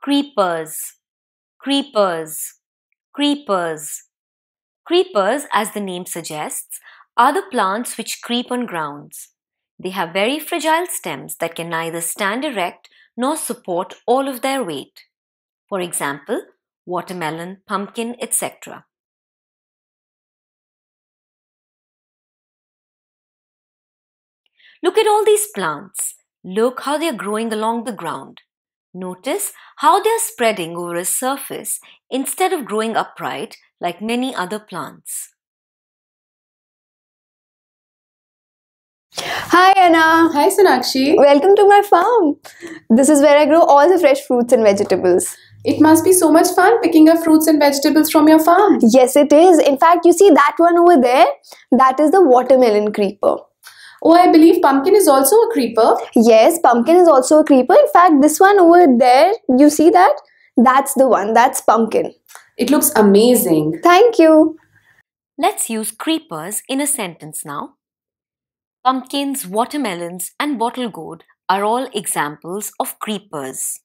creepers, creepers, creepers. Creepers, as the name suggests, are the plants which creep on grounds. They have very fragile stems that can neither stand erect nor support all of their weight. For example, watermelon, pumpkin, etc. Look at all these plants. Look how they are growing along the ground. Notice how they are spreading over a surface instead of growing upright like many other plants. Hi Anna. Hi Sunakshi. Welcome to my farm. This is where I grow all the fresh fruits and vegetables. It must be so much fun picking up fruits and vegetables from your farm. Yes, it is. In fact, you see that one over there? That is the watermelon creeper. Oh, I believe pumpkin is also a creeper. Yes, pumpkin is also a creeper. In fact, this one over there, you see that? That's the one. That's pumpkin. It looks amazing. Thank you. Let's use creepers in a sentence now. Pumpkins, watermelons, and bottle gourd are all examples of creepers.